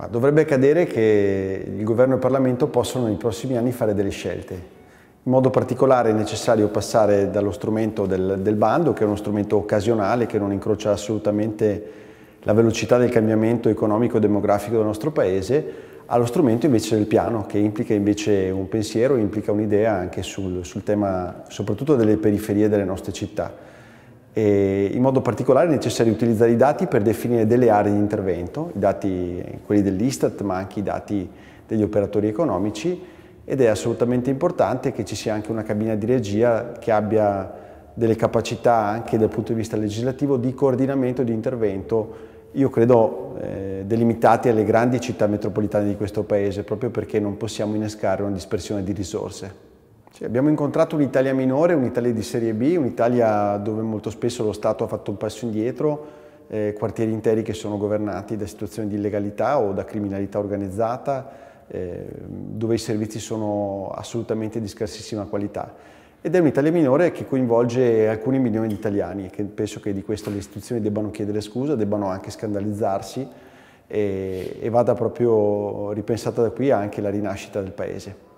Ma dovrebbe accadere che il governo e il Parlamento possano nei prossimi anni fare delle scelte. In modo particolare è necessario passare dallo strumento del, del, bando, che è uno strumento occasionale, che non incrocia assolutamente la velocità del cambiamento economico e demografico del nostro Paese, allo strumento invece del piano, che implica invece un pensiero, implica un'idea anche sul, sul tema soprattutto delle periferie delle nostre città. E in modo particolare è necessario utilizzare i dati per definire delle aree di intervento, i dati, quelli dell'Istat ma anche i dati degli operatori economici ed è assolutamente importante che ci sia anche una cabina di regia che abbia delle capacità anche dal punto di vista legislativo di coordinamento di intervento, io credo eh, delimitate alle grandi città metropolitane di questo paese, proprio perché non possiamo innescare una dispersione di risorse. Sì, abbiamo incontrato un'Italia minore, un'Italia di Serie B, un'Italia dove molto spesso lo Stato ha fatto un passo indietro, eh, quartieri interi che sono governati da situazioni di illegalità o da criminalità organizzata, eh, dove i servizi sono assolutamente di scarsissima qualità. Ed è un'Italia minore che coinvolge alcuni milioni di italiani e che penso che di questo le istituzioni debbano chiedere scusa, debbano anche scandalizzarsi e, eh, e vada proprio ripensata da qui anche la rinascita del Paese.